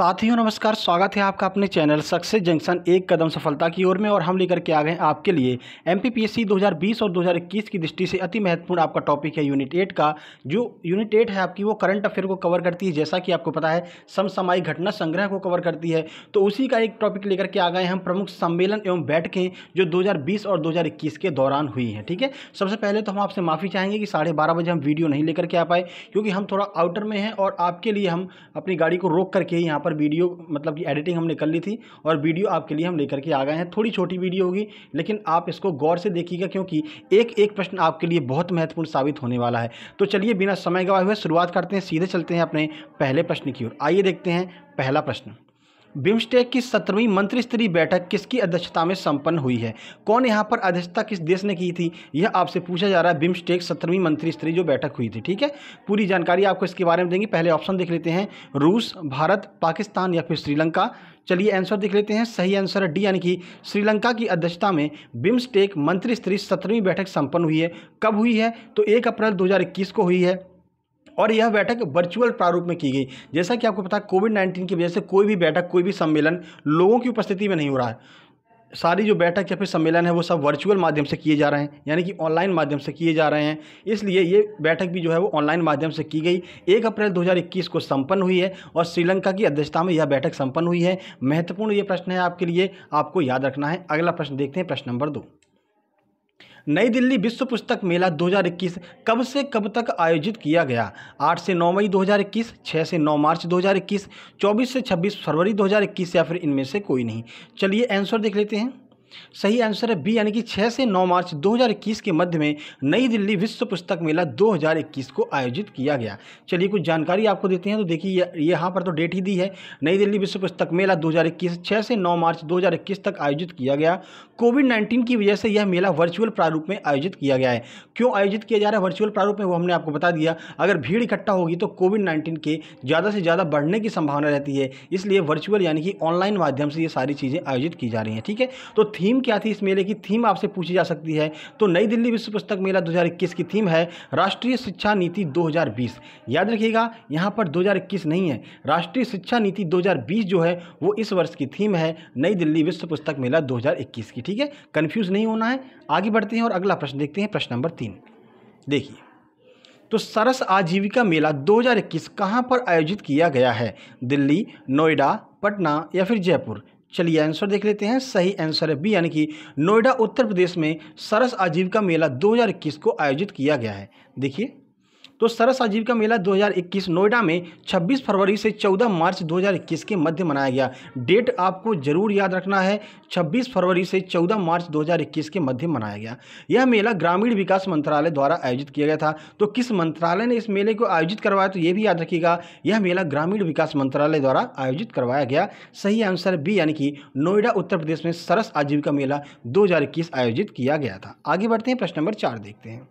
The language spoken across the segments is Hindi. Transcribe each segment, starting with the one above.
साथियों नमस्कार स्वागत है आपका अपने चैनल सक्सेस जंक्शन एक कदम सफलता की ओर में और हम लेकर के आ गए आपके लिए एमपीपीएससी 2020 और 2021 की दृष्टि से अति महत्वपूर्ण आपका टॉपिक है यूनिट एट का जो यूनिट एट है आपकी वो करंट अफेयर को कवर करती है जैसा कि आपको पता है समसामयिक घटना संग्रह को कवर करती है तो उसी का एक टॉपिक लेकर के आ गए हम प्रमुख सम्मेलन एवं बैठकें जो दो और दो के दौरान हुई हैं ठीक है सबसे पहले तो हम आपसे माफ़ी चाहेंगे कि साढ़े बजे हम वीडियो नहीं लेकर के आ पाए क्योंकि हम थोड़ा आउटर में हैं और आपके लिए हम अपनी गाड़ी को रोक करके यहाँ पर पर वीडियो मतलब कि एडिटिंग हमने कर ली थी और वीडियो आपके लिए हम लेकर के आ गए हैं थोड़ी छोटी वीडियो होगी लेकिन आप इसको गौर से देखिएगा क्योंकि एक एक प्रश्न आपके लिए बहुत महत्वपूर्ण साबित होने वाला है तो चलिए बिना समय गवाए हुए शुरुआत करते हैं सीधे चलते हैं अपने पहले प्रश्न की ओर आइए देखते हैं पहला प्रश्न बिम्स्टेक की सत्रहवीं मंत्री स्तरीय बैठक किसकी अध्यक्षता में संपन्न हुई है कौन यहाँ पर अध्यक्षता किस देश ने की थी यह आपसे पूछा जा रहा है बिम्स्टेक सत्रहवीं मंत्री स्तरीय जो बैठक हुई थी ठीक है पूरी जानकारी आपको इसके बारे में देंगे पहले ऑप्शन देख लेते हैं रूस भारत पाकिस्तान या फिर श्रीलंका चलिए आंसर देख लेते हैं सही आंसर है डी यानी कि श्रीलंका की अध्यक्षता में बिम्स्टेक मंत्री स्तरीय सत्रहवीं बैठक संपन्न हुई है कब हुई है तो एक अप्रैल दो को हुई है और यह बैठक वर्चुअल प्रारूप में की गई जैसा कि आपको पता है कोविड नाइन्टीन की वजह से कोई भी बैठक कोई भी सम्मेलन लोगों की उपस्थिति में नहीं हो रहा है सारी जो बैठक या फिर सम्मेलन है वो सब वर्चुअल माध्यम से किए जा रहे हैं यानी कि ऑनलाइन माध्यम से किए जा रहे हैं इसलिए ये बैठक भी जो है वो ऑनलाइन माध्यम से की गई एक अप्रैल 2021 को संपन्न हुई है और श्रीलंका की अध्यक्षता में यह बैठक संपन्न हुई है महत्वपूर्ण ये प्रश्न है आपके लिए आपको याद रखना है अगला प्रश्न देखते हैं प्रश्न नंबर दो नई दिल्ली विश्व पुस्तक मेला 2021 कब से कब तक आयोजित किया गया 8 से 9 मई 2021, 6 से 9 मार्च 2021, 24 से 26 फरवरी 2021 या फिर इनमें से कोई नहीं चलिए आंसर देख लेते हैं सही आंसर है बी यानी कि 6 से 9 मार्च 2021 के मध्य में नई दिल्ली विश्व पुस्तक मेला 2021 को आयोजित किया गया चलिए कुछ जानकारी आपको देते हैं तो देखिए यहाँ पर तो डेट ही दी है नई दिल्ली विश्व पुस्तक मेला 2021 6 से 9 मार्च 2021 तक आयोजित किया गया कोविड नाइन्टीन की वजह से यह मेला वर्चुअल प्रारूप में आयोजित किया गया है क्यों आयोजित किया जा रहा है वर्चुअल प्रारूप में वो हमने आपको बता दिया अगर भीड़ इकट्ठा होगी तो कोविड नाइन्टीन के ज़्यादा से ज़्यादा बढ़ने की संभावना रहती है इसलिए वर्चुअल यानी कि ऑनलाइन माध्यम से ये सारी चीज़ें आयोजित की जा रही हैं ठीक है तो थीम क्या थी इस मेले की थीम आपसे पूछी जा सकती है तो नई दिल्ली विश्व पुस्तक मेला 2021 की थीम है राष्ट्रीय शिक्षा नीति 2020 याद रखिएगा यहाँ पर 2021 नहीं है राष्ट्रीय शिक्षा नीति 2020 जो है वो इस वर्ष की थीम है नई दिल्ली विश्व पुस्तक मेला 2021 की ठीक है कन्फ्यूज़ नहीं होना है आगे बढ़ते हैं और अगला प्रश्न देखते हैं प्रश्न नंबर तीन देखिए तो सरस आजीविका मेला 2021 कहाँ पर आयोजित किया गया है दिल्ली नोएडा पटना या फिर जयपुर चलिए आंसर देख लेते हैं सही आंसर है बी यानी कि नोएडा उत्तर प्रदेश में सरस आजीविका मेला 2021 को आयोजित किया गया है देखिए तो सरस आजीविका मेला 2021 नोएडा में 26 फरवरी से 14 मार्च 2021 के मध्य मनाया गया डेट आपको जरूर याद रखना है 26 फरवरी से 14 मार्च 2021 के मध्य मनाया गया यह मेला ग्रामीण विकास मंत्रालय द्वारा आयोजित किया गया था तो किस मंत्रालय ने इस मेले को आयोजित करवाया तो ये भी याद रखिएगा यह मेला ग्रामीण विकास मंत्रालय द्वारा आयोजित करवाया गया सही आंसर बी यानी कि नोएडा उत्तर प्रदेश में सरस आजीविका मेला दो आयोजित किया गया था आगे बढ़ते हैं प्रश्न नंबर चार देखते हैं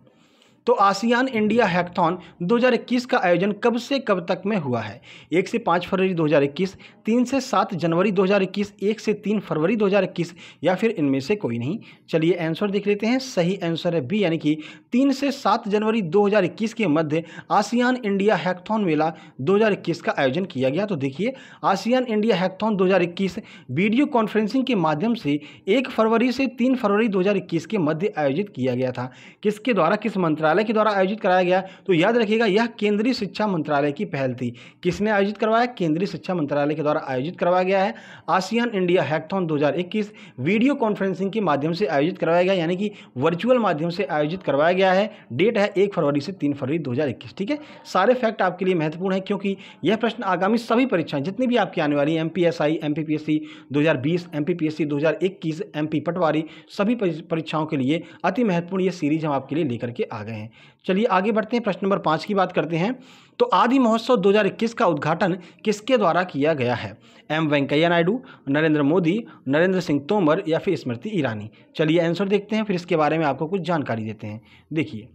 तो आसियान इंडिया हैकथॉन 2021 का आयोजन कब से कब तक में हुआ है एक से पाँच फरवरी 2021, तीन से सात जनवरी 2021, एक से तीन फरवरी 2021 या फिर इनमें से कोई नहीं चलिए आंसर देख लेते हैं सही आंसर है बी यानी कि तीन से सात जनवरी 2021 के मध्य आसियान इंडिया हैकथॉन मेला 2021 का आयोजन किया गया तो देखिए ASEAN India hackathon 2021 video conferencing के माध्यम से एक फरवरी से तीन फरवरी दो के मध्य आयोजित किया गया था किसके द्वारा किस मंत्रालय मंत्रालय के द्वारा आयोजित कराया गया तो याद रखिएगा यह केंद्रीय शिक्षा मंत्रालय की पहल थी किसने आयोजित करवाया केंद्रीय शिक्षा मंत्रालय के द्वारा आयोजित करवाया गया है ASEAN India hackathon 2021 video conferencing के माध्यम से आयोजित करवाया गया यानी कि वर्चुअल माध्यम से आयोजित करवाया गया है डेट है एक फरवरी से तीन फरवरी दो ठीक है सारे फैक्ट आपके लिए महत्वपूर्ण है क्योंकि यह प्रश्न आगामी सभी परीक्षाएं जितनी भी आपकी आने वाली M P S I M P P S C दो हज़ार बीस दो हज़ार इक्कीस पटवारी सभी परीक्षाओं के लिए अति महत्वपूर्ण यह सीरीज हम आपके लिए लेकर के आ गए हैं हैं चलिए आगे बढ़ते हैं प्रश्न नंबर पाँच की बात करते हैं तो आदि महोत्सव 2021 का उद्घाटन किसके द्वारा किया गया है एम वेंकैया नायडू नरेंद्र मोदी नरेंद्र सिंह तोमर या फिर स्मृति ईरानी चलिए आंसर देखते हैं फिर इसके बारे में आपको कुछ जानकारी देते हैं देखिए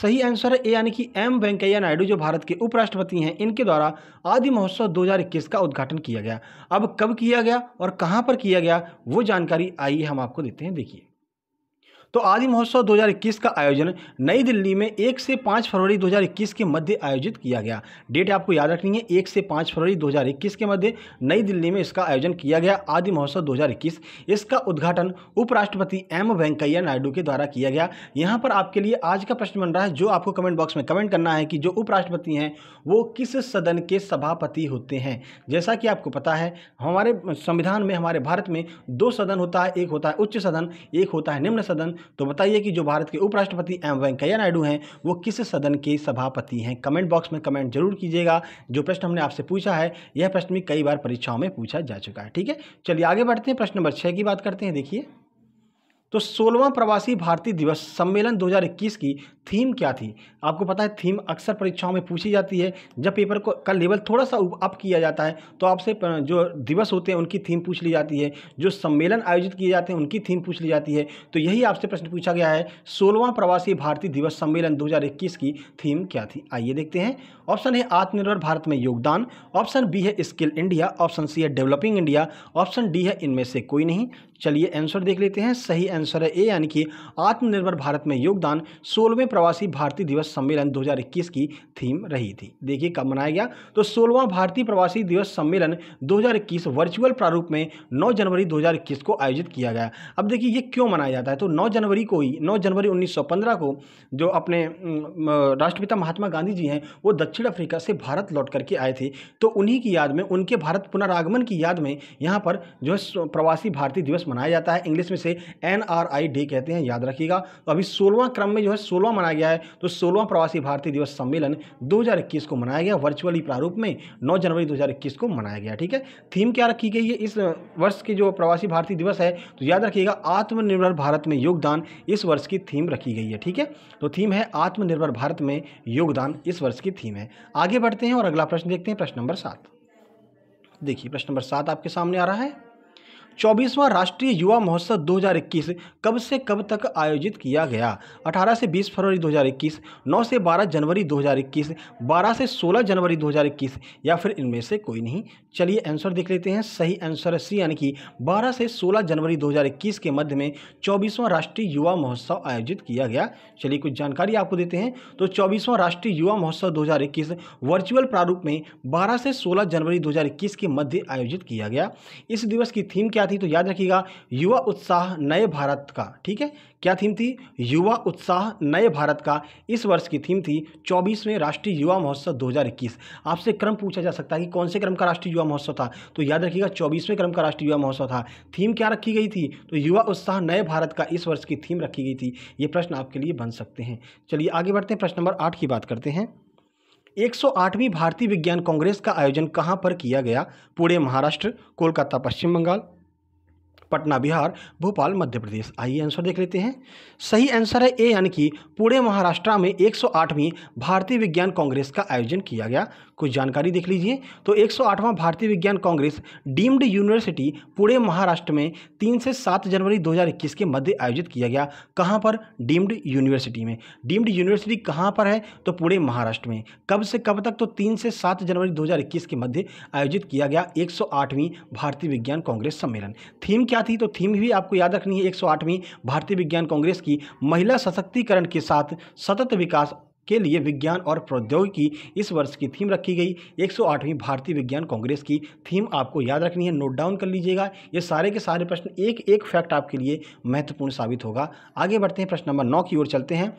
सही आंसर है ए यानी कि एम वेंकैया नायडू जो भारत के उपराष्ट्रपति हैं इनके द्वारा आदि महोत्सव 2021 का उद्घाटन किया गया अब कब किया गया और कहां पर किया गया वो जानकारी आइए हम आपको देते हैं देखिए तो आदि महोत्सव 2021 का आयोजन नई दिल्ली में एक से पाँच फरवरी 2021 के मध्य आयोजित किया गया डेट आपको याद रखनी है एक से पाँच फरवरी 2021 के मध्य नई दिल्ली में इसका आयोजन किया गया आदि महोत्सव 2021 इसका उद्घाटन उपराष्ट्रपति एम वेंकैया नायडू के द्वारा किया गया यहाँ पर आपके लिए आज का प्रश्न बन रहा है जो आपको कमेंट बॉक्स में कमेंट करना है कि जो उपराष्ट्रपति हैं वो किस सदन के सभापति होते हैं जैसा कि आपको पता है हमारे संविधान में हमारे भारत में दो सदन होता है एक होता है उच्च सदन एक होता है निम्न सदन तो बताइए कि जो भारत के उपराष्ट्रपति एम वेंकैया नायडू हैं वो किस सदन के सभापति हैं कमेंट बॉक्स में कमेंट जरूर कीजिएगा जो प्रश्न हमने आपसे पूछा है यह प्रश्न भी कई बार परीक्षाओं में पूछा जा चुका है ठीक है चलिए आगे बढ़ते हैं प्रश्न नंबर छः की बात करते हैं देखिए तो सोलवा प्रवासी भारतीय दिवस सम्मेलन 2021 की थीम क्या थी आपको पता है थीम अक्सर परीक्षाओं में पूछी जाती है जब पेपर को का लेवल थोड़ा सा अप किया जाता है तो आपसे जो दिवस होते हैं उनकी थीम पूछ ली जाती है जो सम्मेलन आयोजित किए जाते हैं उनकी थीम पूछ ली जाती है तो यही आपसे प्रश्न पूछा गया है सोलहवां प्रवासी भारतीय दिवस सम्मेलन दो की थीम क्या थी आइए देखते हैं ऑप्शन है आत्मनिर्भर भारत में योगदान ऑप्शन बी है स्किल इंडिया ऑप्शन सी है डेवलपिंग इंडिया ऑप्शन डी है इनमें से कोई नहीं चलिए आंसर देख लेते हैं सही आंसर है ए यानी कि आत्मनिर्भर भारत में योगदान सोलहवें प्रवासी भारतीय दिवस सम्मेलन 2021 की थीम रही थी देखिए कब मनाया गया तो सोलवा भारतीय प्रवासी दिवस सम्मेलन 2021 वर्चुअल प्रारूप में 9 जनवरी 2021 को आयोजित किया गया अब देखिए ये क्यों मनाया जाता है तो 9 जनवरी को ही 9 जनवरी 1915 को जो अपने राष्ट्रपिता महात्मा गांधी जी हैं वो दक्षिण अफ्रीका से भारत लौट करके आए थे तो उन्हीं की याद में उनके भारत पुनरागमन की याद में यहाँ पर जो है प्रवासी भारतीय दिवस मनाया जाता है इंग्लिश में से एन डे कहते हैं याद रखिएगा तो अभी सोलवा क्रम में जो है सोलवा मनाया गया है तो सोलहवां प्रवासी भारतीय दिवस सम्मेलन 2021 को मनाया गया वर्चुअली प्रारूप में 9 जनवरी 2021 को मनाया गया ठीक है थीम क्या रखी गई है इस वर्ष के जो प्रवासी भारतीय दिवस है तो याद रखिएगा आत्मनिर्भर भारत में योगदान इस वर्ष की थीम रखी गई है ठीक है तो थीम है आत्मनिर्भर भारत में योगदान इस वर्ष की थीम है आगे बढ़ते हैं और अगला प्रश्न देखते हैं प्रश्न नंबर सात देखिए प्रश्न नंबर सात आपके सामने आ रहा है चौबीसवां राष्ट्रीय युवा महोत्सव 2021 कब से कब तक आयोजित किया गया 18 से 20 फरवरी 2021, 9 से 12 जनवरी 2021, 12 से 16 जनवरी 2021 या फिर इनमें से कोई नहीं चलिए आंसर देख लेते हैं सही आंसर सी यानी कि 12 से 16 जनवरी 2021 के मध्य में चौबीसवां राष्ट्रीय युवा महोत्सव आयोजित किया गया चलिए कुछ जानकारी आपको देते हैं तो चौबीसवां राष्ट्रीय युवा महोत्सव दो वर्चुअल प्रारूप में बारह से सोलह जनवरी दो के मध्य आयोजित किया गया इस दिवस की थीम क्या क्या थी तो याद रखिएगा युवा उत्साह नए भारत का ठीक है क्या थीम थी युवा उत्साह नए भारत का इस वर्ष की थीम थी चौबीसवें राष्ट्रीय युवा महोत्सव 2021 आपसे क्रम पूछा जा सकता है कि कौन से क्रम का राष्ट्रीय युवा महोत्सव था तो याद रखिएगा चौबीसवें क्रम का राष्ट्रीय युवा महोत्सव था थीम क्या रखी गई थी तो युवा उत्साह नए भारत का इस वर्ष की थीम रखी गई थी ये प्रश्न आपके लिए बन सकते हैं चलिए आगे बढ़ते हैं प्रश्न नंबर आठ की बात करते हैं 108वीं भारतीय विज्ञान कांग्रेस का आयोजन कहाँ पर किया गया पुणे महाराष्ट्र कोलकाता पश्चिम बंगाल पटना बिहार भोपाल मध्य प्रदेश आइए आंसर देख लेते हैं सही आंसर है ए यानी कि पूरे महाराष्ट्र में एक भारतीय विज्ञान कांग्रेस का आयोजन किया गया कुछ जानकारी देख लीजिए तो 108वां भारतीय विज्ञान congress deemed university Pune Maharashtra में तीन से सात जनवरी 2021 के मध्य आयोजित किया गया कहाँ पर डीम्ड यूनिवर्सिटी में डीम्ड यूनिवर्सिटी कहाँ पर है तो पूरे महाराष्ट्र में कब से कब तक तो तीन से सात जनवरी 2021 के मध्य आयोजित किया गया 108वीं भारतीय विज्ञान कांग्रेस सम्मेलन थीम क्या थी तो थीम भी आपको याद रखनी है 108वीं भारतीय विज्ञान कांग्रेस की महिला सशक्तिकरण के साथ सतत विकास के लिए विज्ञान और प्रौद्योगिकी इस वर्ष की थीम रखी गई 108वीं भारतीय विज्ञान कांग्रेस की थीम आपको याद रखनी है नोट डाउन कर लीजिएगा ये सारे के सारे प्रश्न एक एक फैक्ट आपके लिए महत्वपूर्ण साबित होगा आगे बढ़ते हैं प्रश्न नंबर नौ की ओर चलते हैं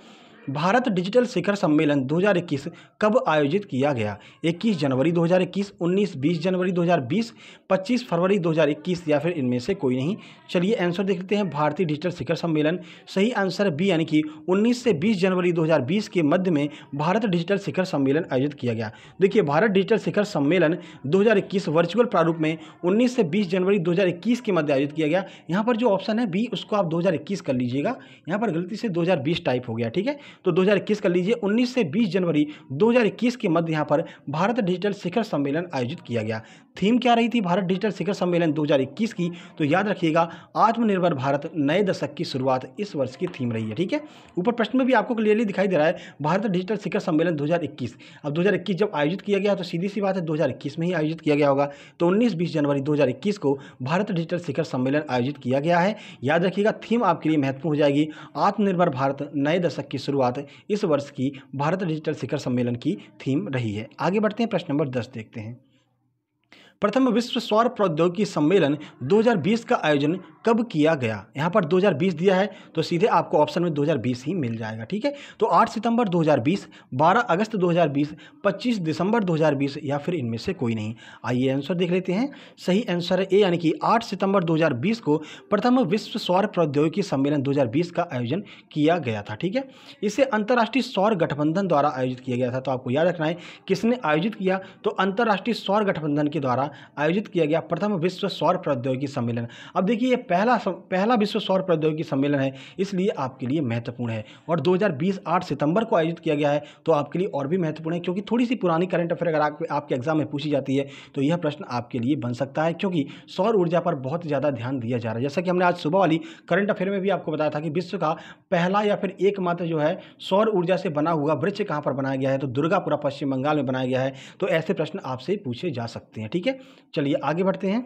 भारत डिजिटल शिखर सम्मेलन 2021 कब आयोजित किया गया 21 जनवरी 2021, 19, 20 जनवरी 2020, 25 फरवरी 2021 या फिर इनमें से कोई नहीं चलिए आंसर देखते हैं भारतीय डिजिटल शिखर सम्मेलन सही आंसर बी यानी कि 19 से 20 जनवरी 2020 के मध्य में भारत डिजिटल शिखर सम्मेलन आयोजित किया गया देखिए भारत डिजिटल शिखर सम्मेलन दो वर्चुअल प्रारूप में उन्नीस से बीस जनवरी दो के मध्य आयोजित किया गया यहाँ पर जो ऑप्शन है बी उसको आप दो कर लीजिएगा यहाँ पर गलती से दो टाइप हो गया ठीक है तो 2021 कर लीजिए 19 से 20 जनवरी 2021 के मध्य यहाँ पर भारत डिजिटल शिखर सम्मेलन आयोजित किया गया थीम क्या रही थी भारत डिजिटल शिखर सम्मेलन 2021 की तो याद रखिएगा आत्मनिर्भर भारत नए दशक की शुरुआत इस वर्ष की थीम रही है ठीक है ऊपर प्रश्न में भी आपको क्लियरली दिखाई दे रहा है भारत डिजिटल शिखर सम्मेलन 2021 अब 2021 जब आयोजित किया गया तो सीधी सी बात है 2021 में ही आयोजित किया गया होगा तो 19 बीस जनवरी 2021 को भारत डिजिटल शिखर सम्मेलन आयोजित किया गया है याद रखिएगा थीम आपके लिए महत्वपूर्ण हो जाएगी आत्मनिर्भर भारत नए दशक की शुरुआत शुरुआत इस वर्ष की भारत डिजिटल शिखर सम्मेलन की थीम रही है आगे बढ़ते हैं प्रश्न नंबर दस देखते हैं प्रथम विश्व सौर प्रौद्योगिकी सम्मेलन 2020 का आयोजन कब किया गया यहाँ पर 2020 दिया है तो सीधे आपको ऑप्शन में 2020 ही मिल जाएगा ठीक है तो 8 सितंबर 2020 12 अगस्त 2020 25 दिसंबर 2020 या फिर इनमें से कोई नहीं आइए आंसर देख लेते हैं सही आंसर है ए यानी कि 8 सितंबर 2020 को प्रथम विश्व सौर प्रौद्योगिकी सम्मेलन 2020 का आयोजन किया गया था ठीक है इसे अंतर्राष्ट्रीय सौर गठबंधन द्वारा आयोजित किया गया था तो आपको याद रखना है किसने आयोजित किया तो अंतर्राष्ट्रीय सौर गठबंधन के द्वारा आयोजित किया गया प्रथम विश्व सौर प्रौद्योगिकी सम्मेलन अब देखिए पहला पहला विश्व सौर प्रौद्योगिकी सम्मेलन है इसलिए आपके लिए महत्वपूर्ण है और 2020 8 सितंबर को आयोजित किया गया है तो आपके लिए और भी महत्वपूर्ण है क्योंकि थोड़ी सी पुरानी करंट अफेयर अगर आप, आपके एग्जाम में पूछी जाती है तो यह प्रश्न आपके लिए बन सकता है क्योंकि सौर ऊर्जा पर बहुत ज़्यादा ध्यान दिया जा रहा है जैसा कि हमने आज सुबह वाली करंट अफेयर में भी आपको बताया था कि विश्व का पहला या फिर एकमात्र जो है सौर ऊर्जा से बना हुआ वृक्ष कहाँ पर बनाया गया है तो दुर्गापुरा पश्चिम बंगाल में बनाया गया है तो ऐसे प्रश्न आपसे पूछे जा सकते हैं ठीक है चलिए आगे बढ़ते हैं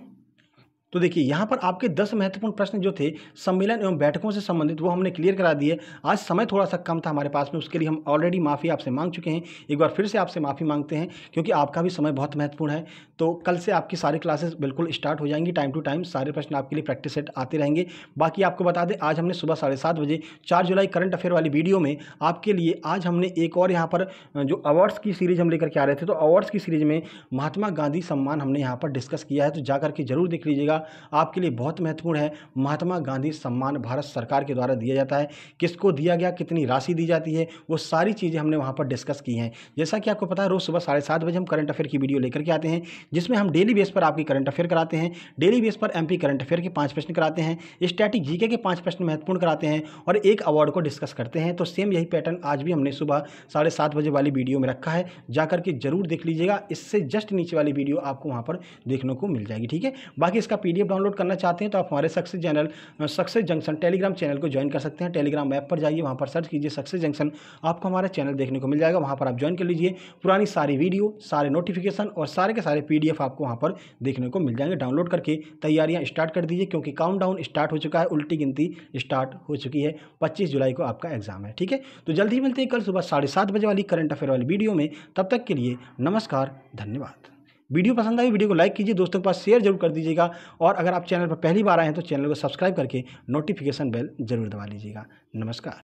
तो देखिए यहाँ पर आपके दस महत्वपूर्ण प्रश्न जो थे सम्मेलन एवं बैठकों से संबंधित वो हमने क्लियर करा दिए आज समय थोड़ा सा कम था हमारे पास में उसके लिए हम ऑलरेडी माफ़ी आपसे मांग चुके हैं एक बार फिर से आपसे माफ़ी मांगते हैं क्योंकि आपका भी समय बहुत महत्वपूर्ण है तो कल से आपकी सारी क्लासेस बिल्कुल स्टार्ट हो जाएंगी टाइम टू टाइम सारे प्रश्न आपके लिए प्रैक्टिस सेट आते रहेंगे बाकी आपको बता दें आज हमने सुबह साढ़े सात बजे चार जुलाई करंट अफेयर वाली वीडियो में आपके लिए आज हमने एक और यहाँ पर जो अवार्ड्स की सीरीज़ हम लेकर के आ रहे थे तो अवार्ड्स की सीरीज़ में महात्मा गांधी सम्मान हमने यहाँ पर डिस्कस किया है तो जा करके जरूर देख लीजिएगा होगा आपके लिए बहुत महत्वपूर्ण है महात्मा गांधी सम्मान भारत सरकार के द्वारा दिया जाता है किसको दिया गया कितनी राशि दी जाती है वो सारी चीज़ें हमने वहाँ पर डिस्कस की हैं जैसा कि आपको पता है रोज़ सुबह साढ़े सात बजे हम करंट अफेयर की वीडियो लेकर के आते हैं जिसमें हम डेली बेस पर आपकी करंट अफेयर कराते हैं डेली बेस पर एमपी करंट अफेयर के पाँच प्रश्न कराते हैं स्टैटिक जीके के पाँच प्रश्न महत्वपूर्ण कराते हैं और एक अवार्ड को डिस्कस करते हैं तो सेम यही पैटर्न आज भी हमने सुबह साढ़े सात बजे वाली वीडियो में रखा है जा करके जरूर देख लीजिएगा इससे जस्ट नीचे वाली वीडियो आपको वहाँ पर देखने को मिल जाएगी ठीक है बाकी इसका पी पीडीएफ डाउनलोड करना चाहते हैं तो आप हमारे success channel success junction telegram channel को ज्वाइन कर सकते हैं टेलीग्राम ऐप पर जाइए वहाँ पर सर्च कीजिए सक्सेस जंक्शन आपको हमारा चैनल देखने को मिल जाएगा वहाँ पर आप ज्वाइन कर लीजिए पुरानी सारी वीडियो सारे नोटिफिकेशन और सारे के सारे पी आपको वहाँ पर देखने को मिल जाएंगे डाउनलोड करके तैयारियाँ स्टार्ट कर दीजिए क्योंकि काउंट स्टार्ट हो चुका है उल्टी गिनती स्टार्ट हो चुकी है पच्चीस जुलाई को आपका एग्जाम है ठीक है तो जल्दी मिलते हैं कल सुबह साढ़े सात बजे वाली करंट अफेयर वाली वीडियो में तब तक के लिए नमस्कार धन्यवाद वीडियो पसंद आई वीडियो को लाइक कीजिए दोस्तों के पास शेयर जरूर कर दीजिएगा और अगर आप चैनल पर पहली बार आए हैं तो चैनल को सब्सक्राइब करके नोटिफिकेशन बेल जरूर दबा लीजिएगा नमस्कार